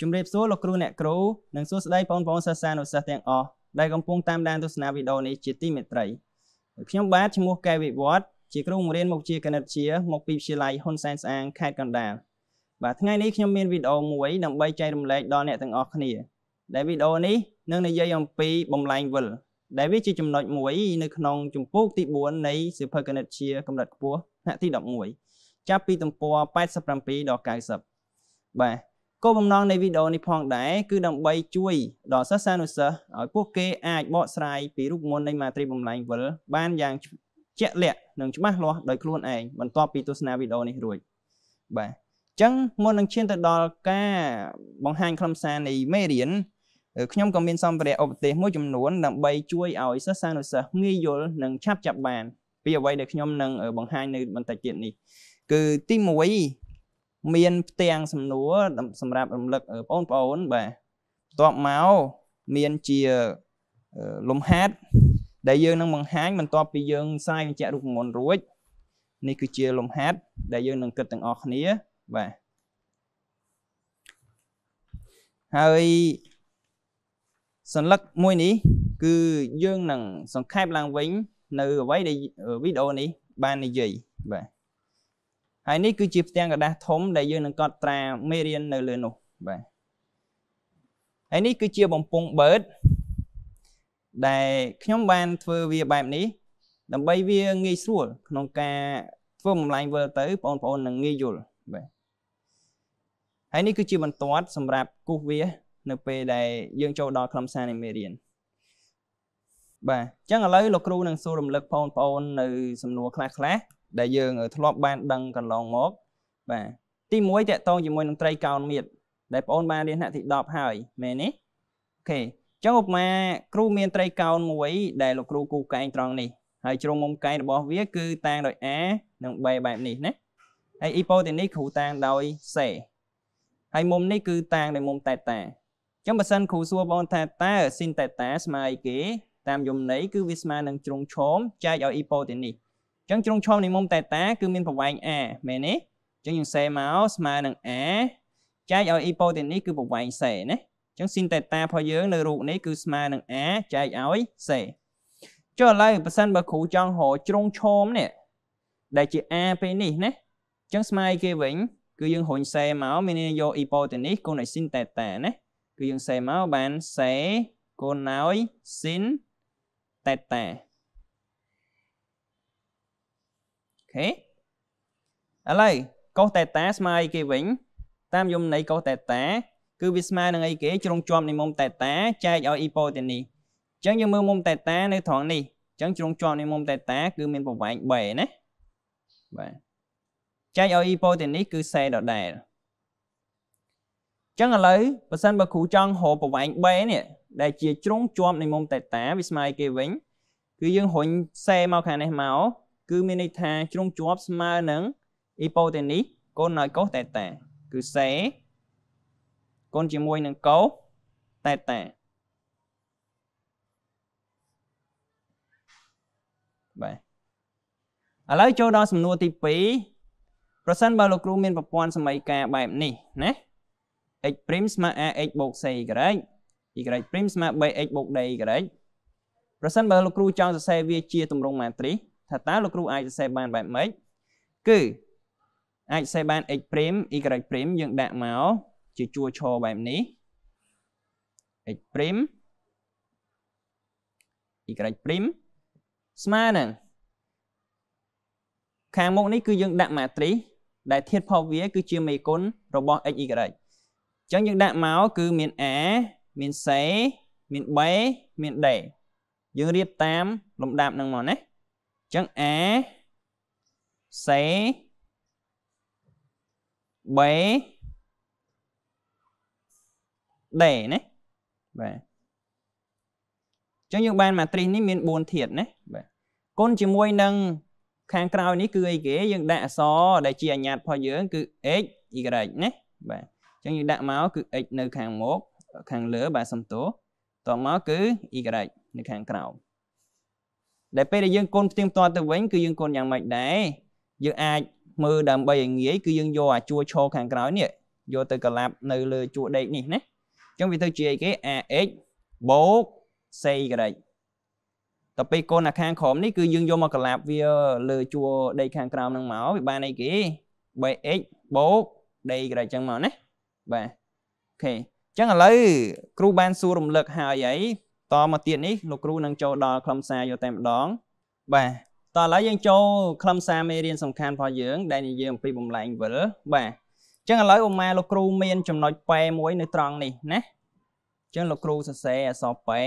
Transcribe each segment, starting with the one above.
ជំរាបសួរលោកគ្រូអ្នកគ្រូនិងសួស្តីបងប្អូនសិស្សានុសិស្សទាំងអស់ដែលកំពុងតាមដាន ទស្សនាវីដេអូនេះជាទីមេត្រីខ្ញុំបាទឈ្មោះកែវិវត្តជាគ្រូបង្រៀនមុខជាគណិតជាមក ពីវិទ្យាល័យហ៊ុនសែនស្អាងខេត្តកណ្ដាលបាទថ្ងៃនេះខ្ញុំមានវីដេអូមួយដើម្បីចែករំលែកដល់អ្នកទាំងអស់គ្នា ដែលវីដេអូនេះនឹងនិយាយអំពីបំលែងវិលដែលវាជាចំណុចមួយ នៅក្នុងជំពូកទី4នៃសៀវភៅគណិតជាកម្រិតខ្ពស់ថ្នាក់ទី11ចាប់ពីទំព័រ87ដល់90បាទគោលបំណងនៃវីដេអូនេះផងដែរគឺដើម្បីជួយដល់សិស្សានុសិស្សឲ្យពួកគេអាចបកស្រាយពីរូបមន្តនៃមាត្រីបំលែងវិលបានយ៉ាងជាក់លាក់និងច្បាស់លាស់ដោយខ្លួនឯងបន្ទាប់ពីទស្សនាវីដេអូនេះរួចបាទអញ្ចឹងមុននឹងឈានទៅដល់ការបង្ហាញខ្លឹមសារនៃមេរៀនខ្ញុំក៏មានសម្ភារៈឧបទេសមួយចំនួនដើម្បីជួយឲ្យសិស្សានុសិស្សងាយយល់និងឆាប់ចាប់បានពីអ្វីដែលខ្ញុំនឹងបង្ហាញនៅបន្តិចទៀតនេះគឺទី1មានផ្ទាំងសំណួរសម្រាប់រំលឹកបងប្អូនបាទបន្ទាប់មកមានជាលំហាត់ដែលយើងនឹងបង្ហាញបន្ទាប់ពីយើងសាយបញ្ជាក់រូបមន្តរួច នេះគឺជាលំហាត់ដែលយើងនឹងគិតទាំងអស់គ្នាបាទហើយសัญลักษณ์មួយនេះគឺយើងនឹងសង្ខេបឡើងវិញនៅអ្វីដែលវីដេអូនេះបាននិយាយបាទហើយនេះគឺជាផ្ទាំងกระดาษធំដែលយើងនឹងកត់ត្រាមេរៀននៅលើនោះបាទហើយនេះគឺជាបំពង់បឺតដែលខ្ញុំបានធ្វើវាបែបនេះដើម្បីវាងាយស្រួលក្នុងការធ្វើបំលែងវិលទៅបងប្អូននឹងងាយយល់បាទហើយនេះគឺជាបន្ទាត់សម្រាប់គូសវា នៅពេលដែលយើងចូលដល់ខ្លឹមសារនៃមេរៀនបាទអញ្ចឹងឥឡូវលោកគ្រូនឹងសួររំលឹកបងប្អូននៅសំណួរខ្លះៗដែលយើង ធ្លាប់បានដឹងកន្លងមក បាទទី1តកតងជាមួយនឹងត្រីកោណមៀតដែលបងអូនបានរៀនថ្នាក់ទី10ហើយមែនទេអូខេចឹងឧបមាគ្រូមានត្រីកោណមួយដែលលោកគ្រូគូកែងត្រង់នេះហើយជ្រុងមុំកែងរបស់វាគឺតាំងដោយ A និង B បែបនេះណាហើយអ៊ីប៉ូទីននេះគ្រូតាំងដោយ C ហើយមុំនេះគឺតាំងដោយមុំតេតាចឹងបើសិនគ្រូសួរបងថាតើស៊ីនតេតាស្មើអីគេ តាមយមន័យគឺវាស្មើនឹងជ្រុងឈោមចែកឲ្យអ៊ីប៉ូទីននេះអញ្ចឹងជ្រុងឆ្លងនៃមុំតេតាគឺមានប្រវែង a មែនទេអញ្ចឹងយើងសេមកស្មើនឹង a ចែកឲ្យអ៊ីប៉ូតេនីគឺប្រវែង c ណាអញ្ចឹងស៊ីនតេតារបស់យើងនៅរូបនេះគឺស្មើនឹង a ចែកឲ្យ c ចុះឥឡូវប៉ះសិនបើគ្រូចង់រកជ្រុងឈោមនេះដែលជា a ពេលនេះណាអញ្ចឹងស្មើគេវិញ គឺយើងរុញសេមកមានន័យយកអ៊ីប៉ូតេនីសគុណឲ្យស៊ីនតេតាណាគឺយើងសេមកបានសេគុណឲ្យស៊ីនតេតាខេឥឡូវកោសតេតាស្មើអីគេវិញ តាមយមន័យកោសតេតា គឺវាស្មើនឹងអីគេជ្រុងជាប់នៃមុំតេតាចែកឲ្យអ៊ីប៉ូតេនីអញ្ចឹងយើងមើលមុំតេតានៅត្រង់នេះអញ្ចឹងជ្រុងជាប់នៃមុំតេតា គឺមានប្រវែង3ណាបាទចែកឲ្យអ៊ីប៉ូតេនីគឺសេដដែលចឹងឥឡូវបើសិនបើគ្រូចង់រកប្រវែង B នេះដែលជាជ្រុងជាប់នៃមុំតេតាវាស្មើគេវិញគឺយើងរុញសេមកខាងនេះមកគឺមានន័យថាជ្រុងជាប់ស្មើនឹងអ៊ីប៉ូតេនីសកូនឲ្យកូសតេតា គឺសេកូនជាមួយនឹងកូសតេតាបាទឥឡូវចូលដល់សំណួរទី2ប្រសិនបើលោកគ្រូមាន ប្រព័ន្ធសមីការបែបនេះណា x' ស្មើ ax បូក c ក្រិច y' ស្មើ bx បូក d ក្រិចប្រសិនបើលោកគ្រូចង់សរសេរវាជាទម្រង់ម៉ាត្រីសថាតើលោកគ្រូអាចសរសេរបានបែបម៉េចគឺអាចសេបាន x' y' យើងដាក់មកជាជួរឈរបែបនេះ x' y' ស្មើនឹងខាងមុខនេះគឺយើងដាក់ម៉ាទ្រីសដែលធាតុផលវា គឺជាមេគុណរបស់ x y អញ្ចឹងយើងដាក់មកគឺមាន a មាន c មាន b មាន d យើងរៀបតាមលំដាប់នឹងមកណាចឹង a c b d ណាបាទចឹងយើងបានម៉ាត្រីសនេះមាន4ធាតុណាបាទគុណជាមួយនឹងខាងក្រោយនេះគឺអីគេយើងដាក់អក្សរដែលជាអញ្ញាតរបស់យើងគឺ x y ណាបាទអញ្ចឹងយើងដាក់មកគឺ x នៅខាងមុខខាងលើបាទសំទោសតមកគឺ y នៅខាងក្រោមដែលពេលដែលយើងកូនផ្ទៀងផ្ទាត់ទៅវិញគឺយើងកូនយ៉ាងម៉េចដែរយើងអាចមើលដើម្បីឲ្យងាយគឺយើងយកអាជួរឈរខាងក្រោយនេះយកទៅក្លាប់នៅលើជួរដេកនេះណាអញ្ចឹងវាទៅជាអីគេ AX បូក C ក្រេចដល់ពេលកូនអាខាងក្រោមនេះគឺយើងយកមកក្លាប់វាលើជួរដេកខាងក្រោមហ្នឹងមកវាបានអីគេ 3x បូក d ក្រេចអញ្ចឹងមកណាបាទអូខេអញ្ចឹងឥឡូវគ្រូបានសួររំលឹកហើយអីតមកទៀតនេះលោកគ្រូនឹងចូលដល់ខ្លឹមសារយកតែម្ដង បាទតឥឡូវយើងចូលខ្លឹមសារមេរៀនសំខាន់របស់យើង ដែលនិយាយអំពីបំលែងវិលបាទចឹងឥឡូវឧមាលោកគ្រូមានចំណុចប៉ែមួយ នៅត្រង់នេះណាចឹងលោកគ្រូសរសេរអក្សរប៉ែ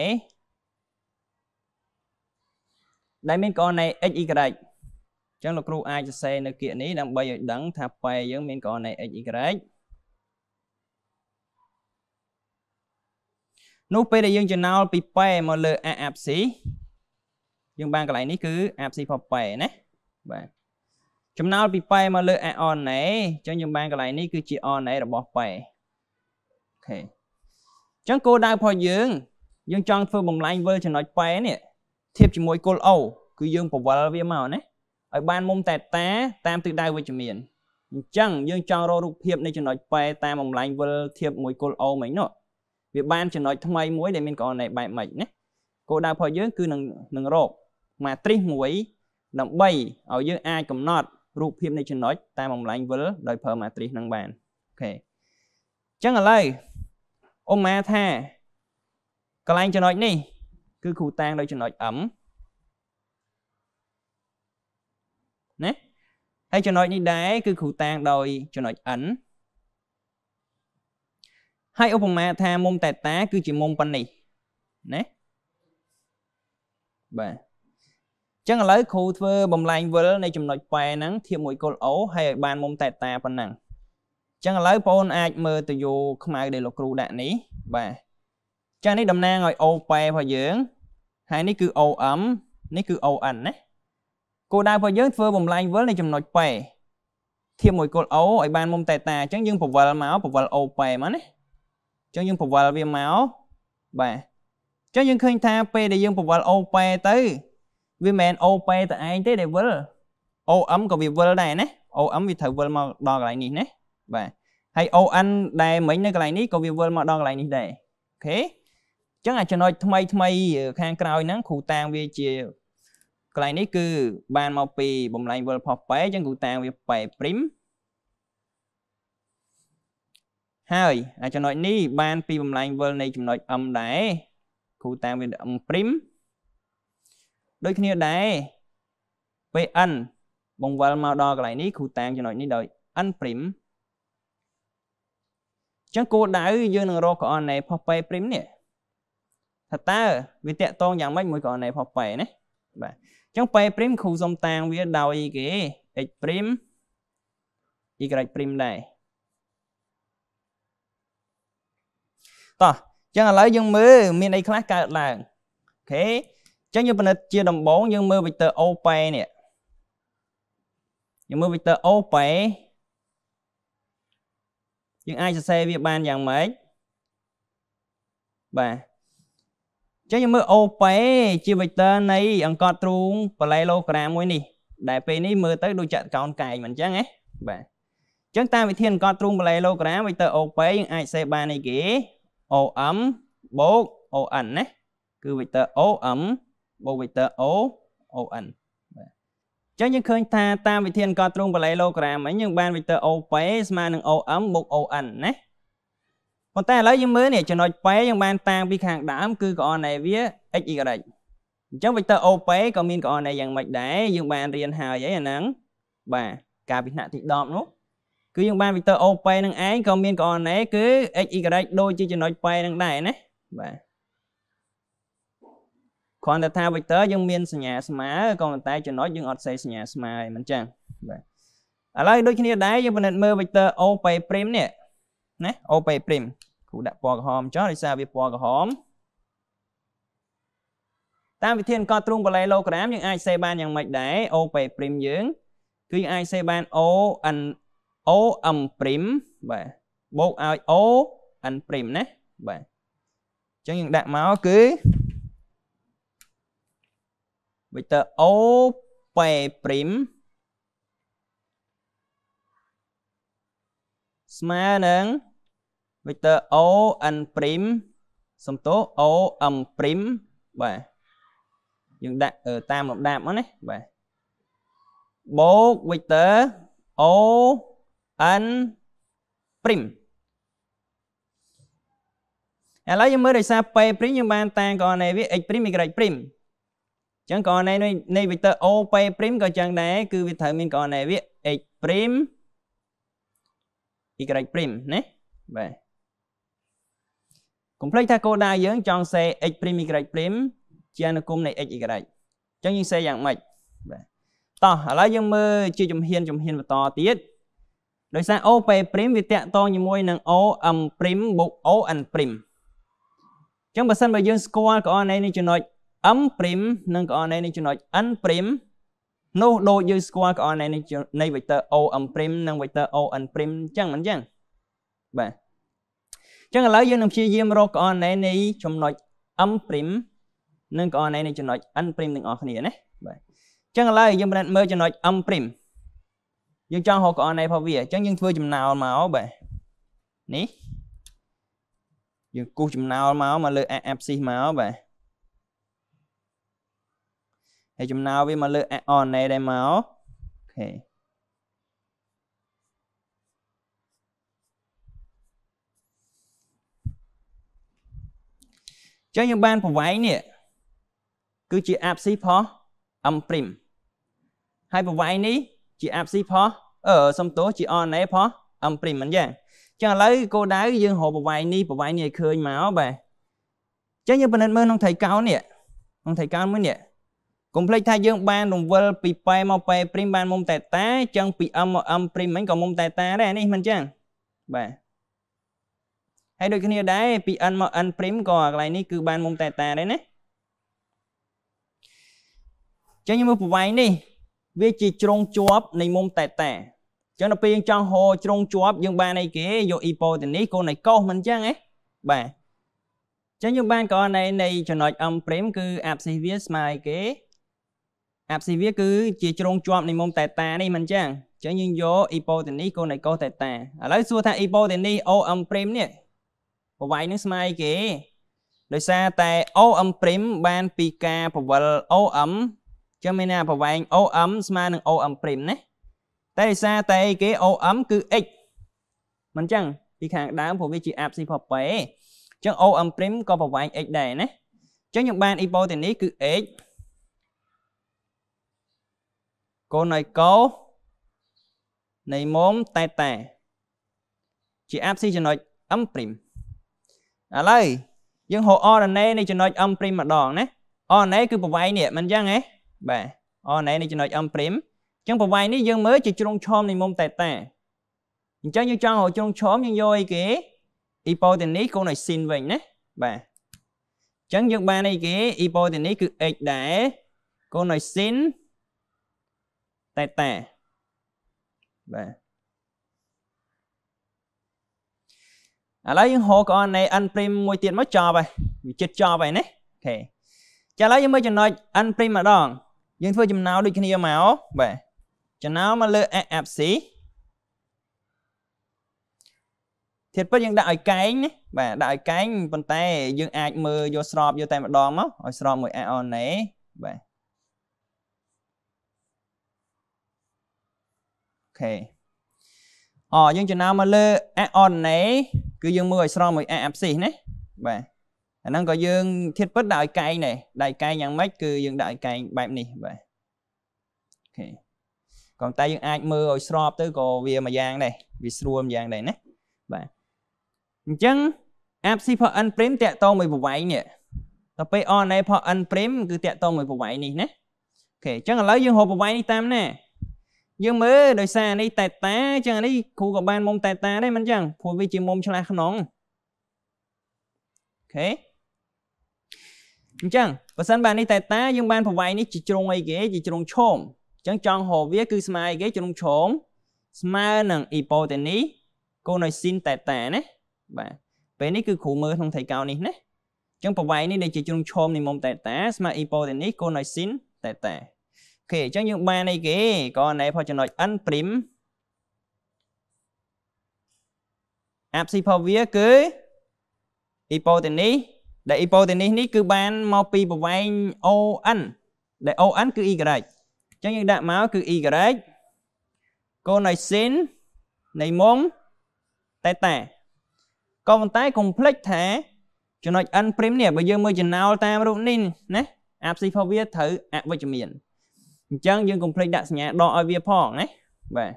ដែលមានកនៃ x y ចឹងលោកគ្រូអាចសរសេរនៅគៀកនេះដើម្បីឲ្យដឹងថាប៉ែយើងមានកនៃ x y នោះពេលដែលយើងចំណោលពីប៉ែមកលើ a អាប់ស៊ីយើងបានកន្លែងនេះគឺអាប់ស៊ីផប៉ែណាបាទចំណោលពីប៉ែមកលើ a អនណេអញ្ចឹងយើងបានកន្លែងនេះគឺជាអនណេរបស់ប៉ែអូខេអញ្ចឹងគោលដៅរបស់យើង យើងចង់ធ្វើបំលែងវិលចំណុចប៉ែនេះធៀបជាមួយគល់អូ គឺយើងប្រវល់វាមកណាឲ្យបានមុំតែតាតាមទិសដៅវិជ្ជមានអញ្ចឹងយើងចង់រករូបភាពនៃចំណុចប៉ែតាមបំលែងវិលធៀបមួយគល់អូមិញនោះវាបានចំណុចថ្មីមួយដែលមានកណន័យបែបម៉េចណាគោលដៅរបស់យើងគឺនឹងនឹងរកម៉ាត្រីសមួយដើម្បីឲ្យយើងអាចកំណត់ រូបភាពនៃចំណុចតាមបំលែងវិលដោយប្រើម៉ាត្រីសនឹងបានអូខេអញ្ចឹងឥឡូវអូម៉ាថាកន្លែងចំណុចនេះ គឺគ្រូតាំងដោយចំណុច M ណាហើយចំណុចនេះដែរគឺគ្រូតាំងដោយចំណុច N ហើយឧបមាថាមុំតេតាគឺជាមុំប៉ុណ្នេះណាបាទចឹងឥឡូវគ្រូធ្វើបំលែងវិលនៃចំណុចប៉ែហ្នឹងធៀបមួយគល់អូហើយឲ្យបានមុំតេតាប៉ុណ្ណឹងចឹងឥឡូវបងអាចមើលទៅយោខ្មៅដែលលោកគ្រូដាក់នេះបាទចឹងនេះតំណាងឲ្យអូប៉ែរបស់យើងហើយនេះគឺ OM នេះគឺ ON ណាគោលដៅរបស់យើងធ្វើបំលែងវិលនៃចំណុចប៉ែធៀបមួយគល់អូឲ្យបានមុំតេតាចឹងយើងពវល់មកពវល់អូប៉ែមកណាអញ្ចឹងយើងប្រវល់វាមកបាទអញ្ចឹងយើងឃើញថាពេលដែលយើងប្រវល់ OP ទៅវាមិនមែន OP តែឯងទេដែលវិល OM ក៏វាវិលដែរណា OM វាត្រូវវិលមកដល់កន្លែងនេះណាបាទហើយ ON ដែលមិញនៅកន្លែងនេះក៏វាវិលមកដល់កន្លែងនេះដែរអូខេចឹងអាចំណុចថ្មី ថ្មីខាងក្រោយហ្នឹងគ្រូតាំងវាជាកន្លែងនេះ គឺបានមកពីបំលែងវិលផុសប៉ែចឹងគ្រូតាំងវាប៉ែព្រីមហើយអាចំណុចនេះបានពីបំលែងវិលនៃចំណុច m ដែរគ្រូតាមវា m' ដូចគ្នាដែរ pn បង្វិលមកដល់កន្លែងនេះគ្រូតាមចំណុចនេះដោយ n' ចឹងគោលដៅយើងនឹងរកកអននៃផុសពេព្រីមនេះថាតើវាតកតងយ៉ាងម៉េចមួយកអននៃផុសពេណាបាទចឹងពេព្រីមគ្រូសុំតាងវាដោយគេ x' y' ដែរតោះអញ្ចឹងឥឡូវយើងមើលមានអីខ្លះកើតឡើងអូខេអញ្ចឹងយើងពិនិត្យជាដំបូងយើងមើល vector OP នេះយើងមើល vector OP យើងអាចសរសេរវាបានយ៉ាងម៉េចបាទចឹងយើងមើល OP ជា vector នៃអង្កត់ទ្រូង parallelogram មួយនេះដែលពេលនេះមើលទៅ ដូចចាក់កោនកែងមិនចឹងហ៎បាទចឹងតាមវិធានអង្កត់ទ្រូង parallelogram vector OP យើងអាចសេបានអីគេ OM បូក ON ណាគឺ vector OM បូក vector O ON បាទអញ្ចឹងយើងឃើញថា តាមវិធានកត់ទ្រង់ parallelogram ហ្នឹងយើងបាន vector OP ស្មើនឹង OM បូក ON ណាប៉ុន្តែឥឡូវយើងមើលនេះចំណុច P យើងបានតាំងពីខាងដើមគឺក្អននៃវា x y អញ្ចឹង vector OP ក៏មានក្អននៃយ៉ាងម៉េចដែរយើងបានរៀនហើយអីអាហ្នឹងបាទការពិណាក់ទី10នោះគឺយើងបាន vector O P នឹងឯងក៏មានក៏ RNA គឺ x y ដូចជាចំណុច P នឹងដែរណាបាទគ្រាន់តែថា vector យើងមានសញ្ញាស្មើក៏ប៉ុន្តែចំណុចយើងអត់សេសញ្ញាស្មើឯមិនចឹងបាទឥឡូវដូចគ្នាដែរយើងពិនិត្យមើល vector O P' នេះណា O P' គ្រូដាក់ពណ៌ក្រហមចុះដោយសារវាពណ៌ក្រហមតាមវិធានកត់ទ្រង់បូឡេឡូក្រាមយើងអាចសេបានយ៉ាងម៉េចដែរ O P' យើងគឺយើងអាចសេបាន O N OM prim បាទបូកឲ្យ ON prim ណាបាទអញ្ចឹងយើងដាក់មកគឺ vector O P prim ស្មើនឹង vector ON prim សំទោ OM prim បាទយើងដាក់តាមលំដាប់ហ្នឹងណាបាទបូក vector O n prime ឥឡូវយើងមើលដោយសារ p prime យើងបានតាំងកណេវា x prime y prime អញ្ចឹងកណេនៃ vector o p prime ក៏អញ្ចឹងដែរគឺវាត្រូវមានកណេវា x prime y prime ណាបាទកុំភ្លេចថាគោលដៅយើងចង់សេ x prime y prime ជាអនុគមនៃ x y អញ្ចឹងយើងសេយ៉ាងម៉េចបាទតោះឥឡូវយើងមើលជាជំហានជំហានបន្តទៀតដោយសារ OP' វាតាក់ទងជាមួយនឹង OM' បូក ON' អញ្ចឹងបើសិនបើយើងស្គាល់ក្អមនៃនេះចំណុច M' និងក្អមនៃនេះចំណុច N' នោះដូចយើងស្គាល់ក្អមនៃនៃ vector OM' និង vector ON' អញ្ចឹងមិនអញ្ចឹងបាទអញ្ចឹងឥឡូវយើងនឹងព្យាយាមរកក្អមនៃនៃចំណុច M' និងក្អមនៃនៃចំណុច N' ទាំងអស់គ្នាណាបាទអញ្ចឹងឥឡូវយើងបានមើលចំណុច M' យើងចង់រកកអន a របស់វាអញ្ចឹងយើងធ្វើចំណោលមកបាទនេះយើងគូសចំណោលមកមកលើ axis មកបាទហើយចំណោលវាមកលើ RNA ដែរមកអូខេចឹងយើងបានប្រវែងនេះគឺជា axis ផុស m' ហើយប្រវែងនេះជា axis ផុសអឺសំទោសជា RNA ផោះ M' មិនយ៉ាងចឹងឥឡូវគោលដៅយើងរកប្រវែងនេះប្រវែងនេះឲ្យឃើញមកបាទចឹងយើងពិនិត្យមើលក្នុងថៃកោណនេះក្នុងថៃកោណមួយនេះកុំភ្លេចថាយើងបានរង្វិលពីប៉ែមកប៉ែព្រីមបានមុំតេតាចឹងពី M មក M' ព្រីមវិញក៏មុំតេតាដែរនេះមិនចឹងបាទហើយដូចគ្នាដែរពី n មក n' ព្រីមក៏កន្លែងនេះគឺបានមុំតេតាដែរណាចឹងយើងមើលប្រវែងនេះ វាជាជ្រុងជាប់នៃមុំតេតាចឹងដល់ពេលយើងចង់ហោជ្រុងជាប់ យើងបានអីគេយក hypotenuse កូននៃកោសមិនចឹងហ៎បាទចឹងយើងបានករណីនៃចំណុច M' គឺ abscis វាស្មើអីគេ abscis វាគឺជាជ្រុងជាប់នៃមុំតេតានេះមិនចឹងចឹងយើងយក hypotenuse កូននៃកោសតេតាឥឡូវសួរថា hypotenuse OM' នេះប្រវែងនឹងស្មើអីគេ ដោយសារតែ OM' បានពីការប្រវល់ OM ចឹងមានថាប្រវែង OM ស្មើនឹង OM' ណាតែដោយសារតែគេ OM គឺ x មិនចឹងពីខាងដើមព្រោះវាជា abscess ផប៉េអញ្ចឹង OM' ក៏ប្រវែង x ដែរណាអញ្ចឹងខ្ញុំបាន hypotenuse គឺ x កូនឲ្យកោនៃមុំតែតាជា abscess ចំណុច m' ឥឡូវយើងហៅ RNA នៃចំណុច m' ម្ដងណា RNA គឺប្រវែងនេះមិនអញ្ចឹងហ៎បាទ RNA នៃចំណុច m' អញ្ចឹងប្រវែងនេះយើងមើលជាជ្រុងឆោមនៃមុំតេតាអញ្ចឹងយើងចង់រកជ្រុងឆោមយើងយកអីគេអ៊ីប៉ូតេនីសកូនឲ្យស៊ីនវិញណាបាទអញ្ចឹងយើងបានអីគេអ៊ីប៉ូតេនីសគឺ x ដែរកូនឲ្យស៊ីនតេតាបាទឥឡូវយើងហៅក្អននៃ n ព្រីមមួយទៀតមកចប់ហើយវាចិត្តចប់ហើយណាអូខេចាឥឡូវយើងមើលចំណុច n ព្រីមម្ដងយើងធ្វើចំណោលដូចគ្នាមកបាទចំណោមមកលើ AFC ធាតុពិតយើងដាក់ឲ្យកែងណាបាទដាក់ឲ្យកែងប៉ុន្តែយើងអាចមើលយកស្របយកតែម្ដងមកឲ្យស្របមួយ RNA បាទអូខេអយើងចំណាំមកលើ RNA គឺយើងមើលឲ្យស្របមួយ AFC ណាបាទអាហ្នឹងក៏យើងធាតុពិតដាក់ឲ្យកែងដែរដាក់ឲ្យកែងយ៉ាងម៉េចគឺយើងដាក់ឲ្យកែងបែបនេះបាទអូខេក៏តែយើងអាចមើលឲ្យស្រប ទៅក៏វាមួយយ៉ាងដែរវាស្រួលមួយយ៉ាងដែរណាបាទអញ្ចឹង app C ផ n prime តាក់តងមួយប្រវែងនេះដល់ពេល RNA ផ n prime គឺតាក់តងមួយប្រវែងនេះណាអូខេអញ្ចឹងឥឡូវយើងរកប្រវែងនេះតាមណាយើងមើលដោយសារនេះតេតាអញ្ចឹងនេះគ្រូក៏បានមុំតេតាដែរមិនអញ្ចឹងព្រោះវាជាមុំឆ្លាស់ខ្នងអូខេអញ្ចឹងបើសិនបាននេះតេតាយើងបានប្រវែងនេះជាជ្រុងអីគេជាជ្រុងឈោមអញ្ចឹងចង់ហៅវាគឺស្មើអីគេជ្រុងឆ្អងស្មើនឹង hypotenuse កូនឲ្យស៊ីនតេតាណាបាទពេលនេះគឺគ្រូមើលក្នុងថៃកោនេះណាអញ្ចឹងប្រវែងនេះដែលជាជ្រុងឆ្អមនៃមុំតេតាស្មើ hypotenuse កូនឲ្យស៊ីនតេតាអូខេអញ្ចឹងយើងបានអីគេក៏ណែផលចំណុច n' អាប់ស៊ីផូវាគឺអ៊ីប៉ូតេនីសដែលអ៊ីប៉ូតេនីសនេះគឺបានមកពីប្រវែង ON ដែល ON គឺ y អញ្ចឹងយើងដាក់មកគឺ y កូននៃ sin នៃមុំតេតាក៏ប៉ុន្តែកុំភ្លេចថាចំណុច n ព្រមនេះបើយើងមើលចំណោលតាមរូបនេះណាអាផ្សីផវាត្រូវអវិជ្ជមានអញ្ចឹងយើងកុំភ្លេចដាក់សញ្ញាដកឲ្យវាផងណាបាទ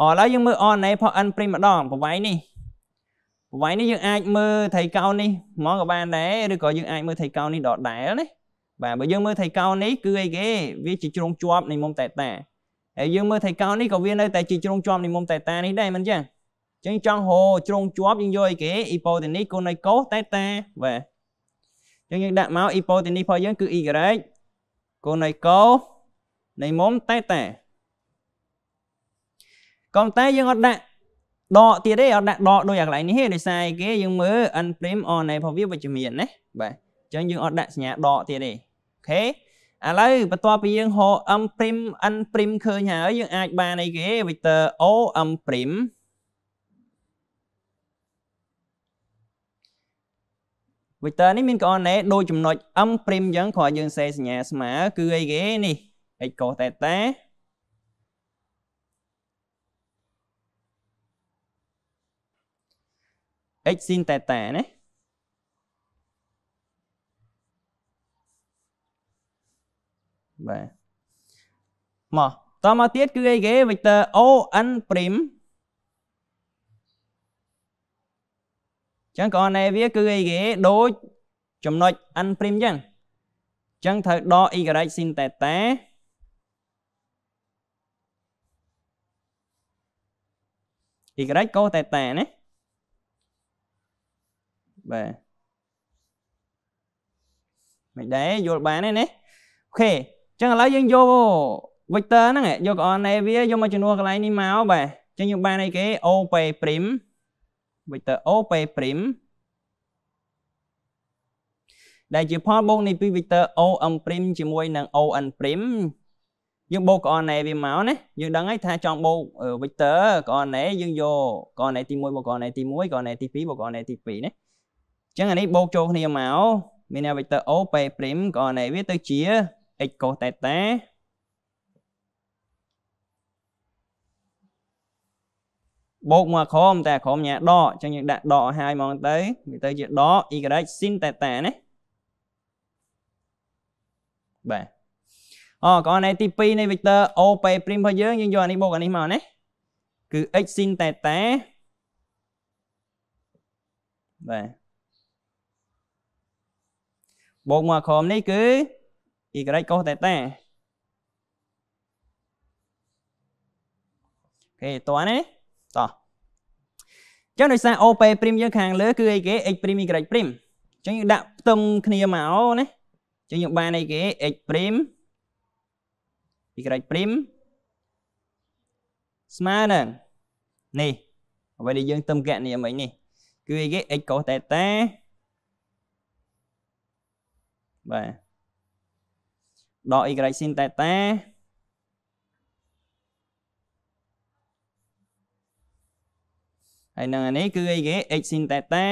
អឥឡូវយើងមើល r នៃផ n ព្រមម្ដងប្រវែងនេះប្រវែងនេះយើងអាចមើលថៃកោណនេះហ្មងក៏បានដែរឬក៏យើងអាចមើលថៃកោណនេះដកដែរណាបាទបើយើងមើលថៃកោណនេះគឺអីគេវាជា ជ្រុងជាប់នៃមុំតេតាហើយយើងមើលថៃកោណនេះក៏វានៅតែជាជ្រុងជាប់នៃមុំតេតានេះដែរមិនចឹងអញ្ចឹងចង់ហៅជ្រុងជាប់យើងយកអីគេអ៊ីប៉ូតេនីសគុណឲ្យកូសតេតាបាទអញ្ចឹងយើងដាក់មកអ៊ីប៉ូតេនីសរបស់យើងគឺ y គុណឲ្យកូសនៃមុំតេតាក៏តែយើងអត់ដាក់ដកទៀតទេអត់ដាក់ដកដូចអាកន្លែងនេះទេដោយសារអីគេយើងមើល n prime on របស់វាវិជ្ជមានណាបាទអញ្ចឹងយើងអត់ដាក់សញ្ញាដកទៀតទេអូខេឥឡូវបន្ទាប់ពីយើងហៅ m prim n prim ឃើញហើយយើងអាចបានអីគេ vector o m prim វិតនេះមានករណីដូចចំណុច m prim អញ្ចឹងគ្រាន់យើងសេសញ្ញាស្មើគឺអីគេនេះ x cos theta អិចស៊ីនតេតាណាបាទមកតមកទៀតគឺអីគេ vector on prime ចឹងក៏នៃវាគឺអីគេដូចចំណុច n prime ចឹងចឹងត្រូវដក y sin theta អ៊ីក្រិចកូតេតាណាបាទមិនដែរយល់បានទេណាអូខេចឹងឥឡូវយើងយក vector ហ្នឹងយកកអន a វាយកមកជំនួសកន្លែងនេះមកបាទចឹងយើងបានអីគេ op prim vector op prim ដែលជាផលបូកនៃពី vector om prim ជាមួយនឹង on prim យើងបូកកអណេវាមកណាយើងដឹងហើយថាចង់បូក vector កអណេយើងយកកអណេទី1បូកកអណេទី1កអណេទី2បូកកអណេទី2ណាអញ្ចឹងអានេះបូកចូលគ្នាមកមាន vector op prim កអណេវាទៅជា x cos theta បូកមកក្រមតែក្រមញ៉ាដកអញ្ចឹងយើងដាក់ដកឲ្យហើយហ្មងទៅវាទៅជាដក y sin តេតាណាបាទអូកូនឯទី2នៃ vector OP' របស់យើងយើងយកអានេះបូកអានេះមកណាគឺ x sin តេតាបាទបូកមកក្រមនេះគឺ y កុស theta គេតោះណាតោះចឹងដោយសារ OP ព្រីមយើងខាងលើ គឺអីគេ x ព្រីម y ព្រីមចឹងយើងដាក់ផ្ទឹមគ្នាមកណាចឹងយើងបានអីគេ x ព្រីម y ព្រីមស្មើនឹងនេះអ្វីដែលយើងផ្ទឹមកណនីមិញនេះ គឺអីគេ x cos theta បាទដក y sin តេតាហើយនឹងអានេះគឺអីគេ x sin តេតា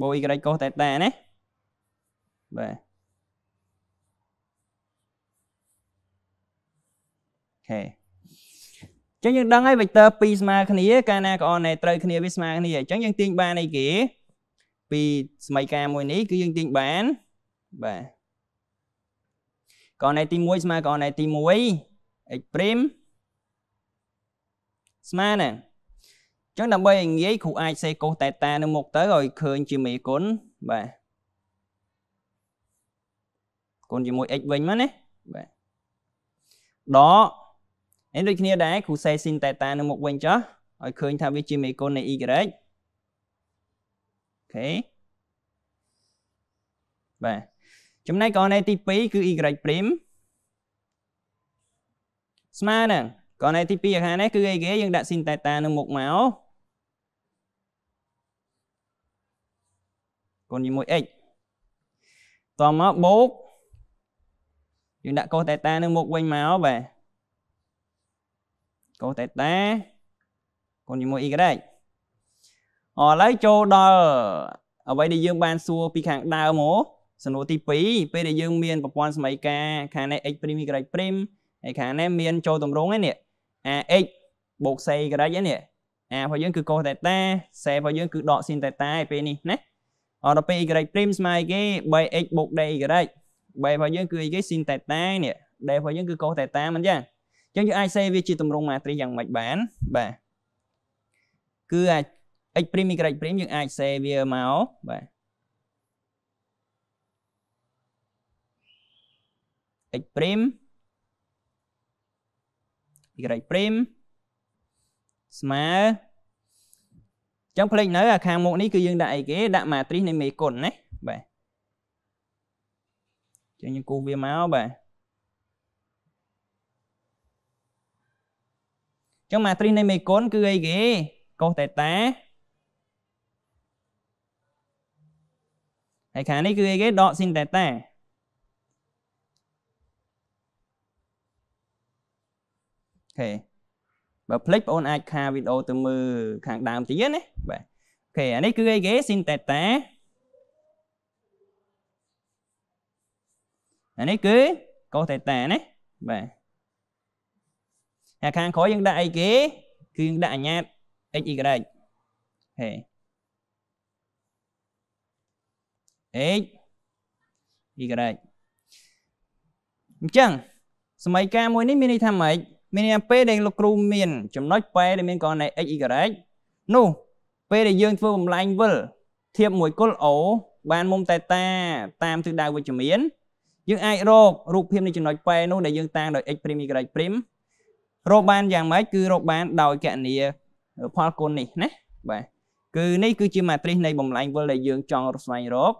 បូ y កោសតេតាណាបាទខេអញ្ចឹងយើងដឹងហើយ vector 2ស្មើគ្នាកាលណាក៏អនឯត្រូវគ្នាវាស្មើគ្នាអញ្ចឹងយើងទាញបានអីគេពីសម័យកាលមួយនេះគឺយើងទាញបានបាទករណីទី1ស្មើករណីទី1 x ព្រីមស្មើណាអញ្ចឹងដើម្បីឲ្យងាយគ្រូអាចសេកូសតេតានៅមុខទៅឲ្យឃើញជាមេគុណបាទគុណជាមួយ x វិញមកណាបាទដកអីដូចគ្នាដែរគ្រូសេស៊ីនតេតានៅមុខវិញចុះឲ្យឃើញថាវាជាមេគុណនៃ y ខេបាទចំណែកកណេទី2គឺ y' prime ស្មើនឹងកណេទី2ខាងនេះគឺអីគេយើងដាក់ sin តេតានៅមុខមកគុណជាមួយ x តមកបូកយើងដាក់កូសតេតានៅមុខវិញមកបាទកូសតេតាគុណជាមួយ y ឥឡូវចូលដល់អ្វីដែលយើងបានសួរពីខាងដើមហ៎សំណួរទី2ពេលដែលយើង មានប្រព័ន្ធសមីការខាងនេះ x' y' ហើយខាងនេះមាន ចូលតម្រងឯនេះ ax បូក c ក្រិចឯនេះអារបស់យើងគឺកុសតេតា c របស់យើងគឺដក sin តេតាឯពេលនេះណាអត់ដល់ពេល y' ស្មើគេ 3x បូក d ក្រិច b របស់យើងគឺអីគេ sin តេតានេះ d របស់យើងគឺកុសតេតាមិនចឹងអញ្ចឹងយើងអាចសេវាជាតម្រងម៉ាត្រីសយ៉ាងម៉េចបានបាទគឺអាច x prime y prime យើងអាចសេវាមកបាទ x prime y prime ស្មើចឹងផ្លេចនៅអាខាងមុខនេះគឺយើងដាក់អីគេដាក់ម៉ាត្រីសនៃមេគុណណាបាទចឹងយើងគូសវាមកបាទចឹងម៉ាត្រីសនៃមេគុណគឺអីគេកុសតេតាហើយខាងនេះគឺអីគេដកស៊ីនតេតាអូខេបើភ្លេចបងអូនអាចខាវីដេអូទៅមើលខាងដើមទៀតណាបាទអូខេអានេះគឺអីគេ sin theta អានេះគឺ cos theta ណាបាទហើយខាងក្រោយយើងដាក់អីគេគឺយើងដាក់អញ្ញាត x y ហេ x y អញ្ចឹងសមីការមួយនេះមានន័យថាម៉េចមានន័យពេលដែលលោកគ្រូមានចំណុចប៉ែដែលមានកណែ x y នោះ ពេលដែលយើងធ្វើបំលែងវិលធៀបមួយគុល O បានមុំតែតាតាមទិសដៅវិជ្ជមានយើងអាចរករូបភាពនៃចំណុចប៉ែនោះដែលយើងតាំងដោយ x' y' រកបានយ៉ាងម៉េចគឺរកបានដោយកណនីផលគុណនេះណាបាទគឺនេះគឺជាម៉ាត្រីសនៃបំលែងវិលដែលយើងចង់ស្វែងរក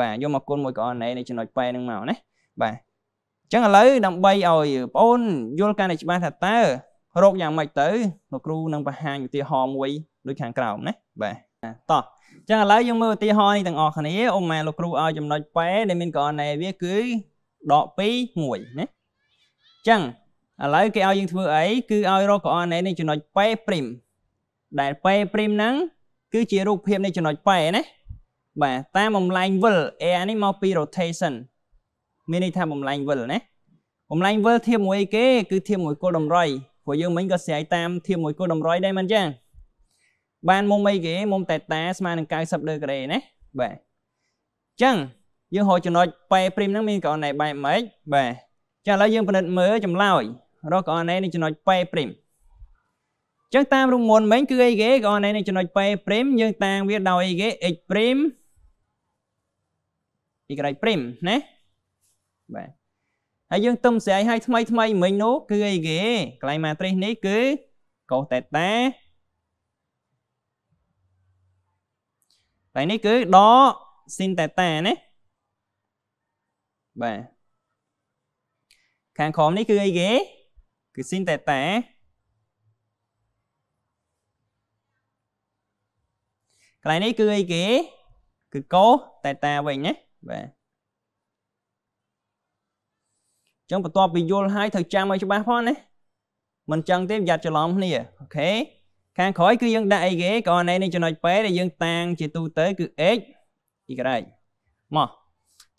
បាទយកមកគុណមួយកអណេនៃចំណុចប៉ែនឹងមកណាបាទអញ្ចឹងឥឡូវដើម្បីឲ្យបងអូនយល់កាន់តែច្បាស់ថាតើរោគយ៉ាងម៉េចទៅលោកគ្រូនឹងបង្ហាញឧទាហរណ៍មួយដូចខាងក្រោមណាបាទតោះអញ្ចឹងឥឡូវយើងមើលឧទាហរណ៍នេះទាំងអស់គ្នាអូម៉ែលោកគ្រូឲ្យចំណុចប៉ែដែលមានកអណេវាគឺដក2 1ណាអញ្ចឹងឥឡូវគេឲ្យយើងធ្វើអីគឺឲ្យរកកអណេនេះចំណុចប៉ែព្រីមដែលប៉ែព្រីមហ្នឹង គឺជារូបភាពនៃចំណុចប៉ែណាបាទតាមបំលែងវិល air នេះមកពី rotation មានន័យថាបំលែងវិលណាបំលែងវិលធៀបមួយអីគេគឺធៀបមួយគល់តម្រុយព្រោះយើងមិញក៏ស្រ័យតាមធៀបមួយគល់តម្រុយដែរមិនចឹងបានមុំអីគេមុំតេតាស្មើនឹង90ដឺក្រេណាបាទអញ្ចឹងយើងរកចំណុចប៉ែព្រីមហ្នឹងមានកោណែបែបម៉េចបាទចឹងឥឡូវយើងពិនិត្យមើលចម្លើយរកកោណែនេះចំណុចប៉ែព្រីមចឹងតាមរូបមន្តមិញគឺអីគេកោណែនេះចំណុចប៉ែព្រីមយើងតាំងវាដោយអីគេ x ព្រីម y' ព្រីមណាបាទហើយយើងទុំស្រ័យឲ្យថ្មីថ្មីមិញនោះគឺអីគេកន្លែង matrix នេះគឺកូសតេតាតែនេះគឺដក sin តេតាណាបាទខាងក្រោមនេះគឺអីគេគឺ sin តេតាកន្លែងនេះគឺអីគេគឺកូសតេតាវិញណាបាទចឹងបន្ទាប់ពីយល់ហើយត្រូវចាំឲ្យច្បាស់ផងណាមិនចឹងទេប្រយ័ត្នច្រឡំគ្នាអូខេខាងក្រោយគឺយើងដាក់អីគេក៏នៃនេះចំណុចពេដែលយើងតាំងជាទូទៅគឺ x y មក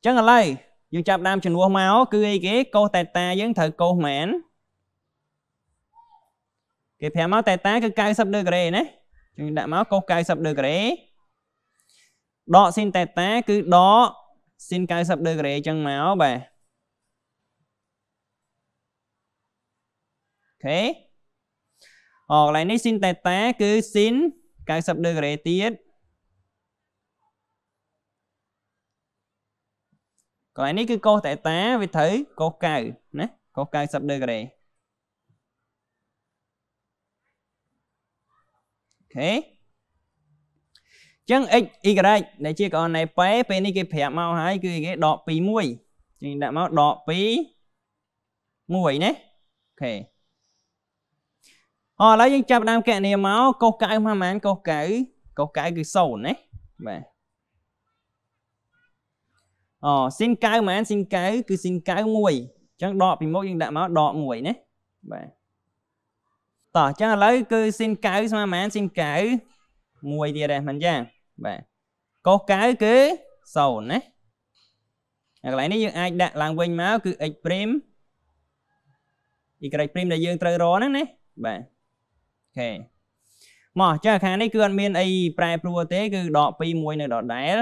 ចឹងឥឡូវយើងចាប់ដើមជំនួសមកគឺអីគេកោសតេតាយើងត្រូវកោសមែនគេប្រាប់មកតេតាគឺ90ដឺក្រេណាយើងដាក់មកកោស90ដឺក្រេដកស៊ីនតេតាគឺដក sin 90ដឺក្រេអញ្ចឹងមកបាទអូខេអូកន្លែងនេះ sin តេតាគឺ sin 90ដឺក្រេទៀតកន្លែងនេះគឺកុសតេតាវាត្រូវកុស9ណាកុស90ដឺក្រេអូខេចឹង x y ដែលជាកអនៃប៉េពេលនេះគេប្រាប់មកហើយគឺគេដក2 1ចឹងដាក់មកដក2 1ណាអូខេអឥឡូវយើងចាប់ដើមកណនីមកកុសកៅប្រហែលកុសកៅកុសកៅគឺ0ណាបាទអូស៊ីនកៅប្រហែលស៊ីនកៅគឺស៊ីនកៅ1អញ្ចឹងដកពីមុខយើងដាក់មកដក1ណាបាទតោះអញ្ចឹងឥឡូវគឺស៊ីនកៅស្មើប្រហែលស៊ីនកៅ1ទៀតដែរមិនអញ្ចឹងបាទកុសកៅគឺ0ណាហើយកន្លែងនេះយើងអាចដាក់ឡើងវិញមកគឺ x' y' ដែលយើងត្រូវរកហ្នឹងណាបាទអូខេមកចឹងខាងនេះគឺអត់មានអីប្រែប្រួលទេ គឺដក2មួយនៅដដែល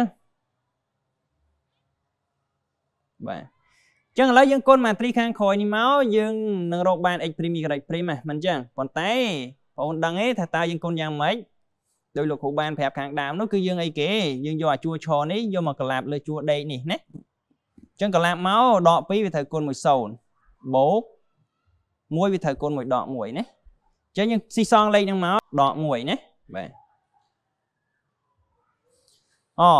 បាទចឹងឥឡូវយើងគុណម៉ាទ្រីសខាងក្រោយនេះមកយើងនឹងរកបាន x' y' ហ្មងមិនចឹងប៉ុន្តែបងប្អូនដឹងទេថាតើយើងគុណយ៉ាងម៉េចដោយលោកគ្រូបានប្រាប់ខាងដើមនោះគឺយើងអីគេយើងយកអាជួរឆនេះយកមកកលាបលើជួរដេកនេះណាអញ្ចឹងកលាបមកដក2វាត្រូវគុណ10បូក1វាត្រូវគុណ1ដក1ណាអញ្ចឹងយើងស៊ីសងលេខហ្នឹងមកដក1ណាបាទអូ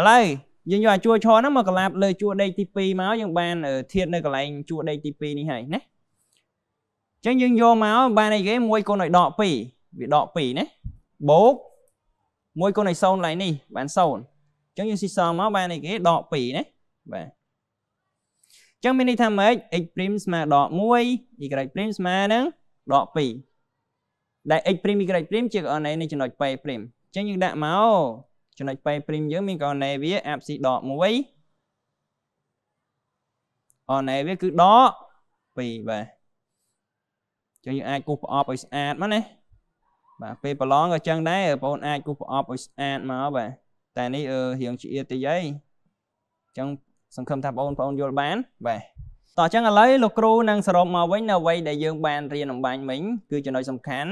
ឥឡូវយើងយកអាជួរឆហ្នឹងមកកលាបលើជួរដេកទី2មកយើងបានធៀបនៅកន្លែងជួរដេកទី2នេះហើយណាអញ្ចឹងយើងយកមកបានអីគេ1គុណឲ្យដក2វាដក2ណាបូក1 1គុណឲ្យ0ឡៃនេះបាន0អញ្ចឹងយើងស៊ីសងមកបានអីគេដក2ណាបាទចឹងមានន័យថាម៉េច x' ស្មើដក1 y' ស្មើនឹងដក2ដែល x' y' ជាករណីនៃចំណុច p' អញ្ចឹងយើងដាក់មកចំណុច p' យើងមានករណីវា abc ដក1អរណីវាគឺដក2បាទចឹងយើងអាចគូសប្រអប់ឲ្យស្អាតមកណាបាទពេលប្រឡងក៏ចឹងដែរបងអាចគូសប្រអប់ឲ្យស្អាតមកបាទតែនេះរៀងជាតិចអីចឹងសង្ឃឹមថាបងប្អូនយល់បានបាទតោះចឹងឥឡូវលោកគ្រូនឹងសរុបមកវិញនៅអ្វីដែលយើងបានរៀនអំបញ្ញមិញគឺចំណុចសំខាន់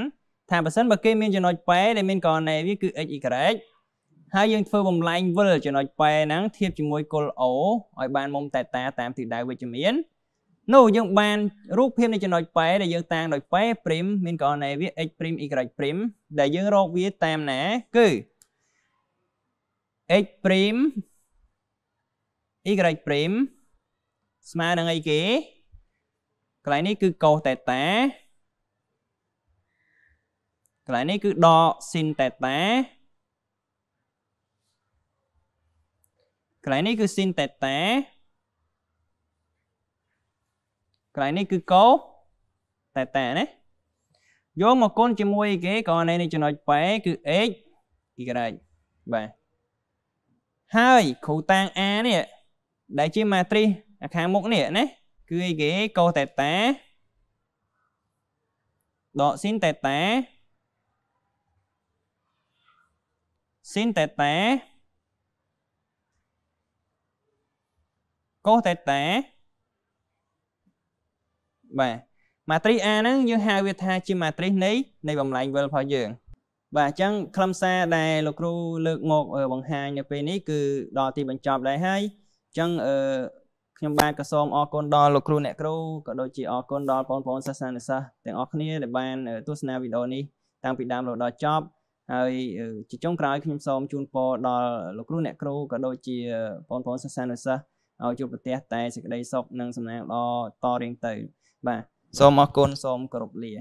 ថាបើសិនបើគេមានចំណុចប៉ែដែលមានករណីវាគឺ x y ហើយយើងធ្វើបំលែងវិលចំណុចប៉ែហ្នឹងធៀបជាមួយគុល O ឲ្យបានមុំតេតាតាមទិសដៅវិជ្ជមាននោះយើងបានរូបភាពនៃចំណុចប៉ែដែលយើងតាំងដោយប៉ែ prim មានកណែវា x prim y prim ដែលយើងរកវាតាមណាគឺ x prim y prim ស្មើនឹងអីគេកន្លែងនេះគឺកោសតេតាកន្លែងនេះគឺដក sin តេតាកន្លែងនេះគឺ sin តេតាកន្លែងនេះគឺកោតែតែណាយកមកគុណជាមួយគេក៏នៅនេះចំណុចប៉ែគឺ x y បាទហើយគ្រូតាំង a នេះដែលជាម៉ាទ្រីសខាងមុខនេះណាគឺអីគេកូសតេតាដកស៊ីនតេតាស៊ីនតេតាកូសតេតាបាទម៉ាត្រីស A ហ្នឹងយើងហៅវាថាជាម៉ាត្រីសនៃនៃបំលែងវិលរបស់យើងបាទអញ្ចឹងខ្លឹមសារដែលលោកគ្រូលើកមកបង្ហាញនៅពេលនេះគឺដល់ទីបញ្ចប់ដែរហើយអញ្ចឹងអឺខ្ញុំបាទក៏សូមអរគុណដល់លោកគ្រូអ្នកគ្រូក៏ដូចជាអរគុណដល់បងប្អូនសាសនិកសិស្សទាំងអស់គ្នាដែលបានទស្សនាវីដេអូនេះតាំងពីដើមរហូតដល់ចប់ ហើយជាចុងក្រោយខ្ញុំសូមជូនពរដល់លោកគ្រូអ្នកគ្រូក៏ដូចជាបងប្អូនសាសនិកសិស្សឲ្យជួបប្រទះតែសេចក្តីសុខនិងសំណាងល្អតរៀងទៅ។បាទសូមអរគុណសូមគោរពលា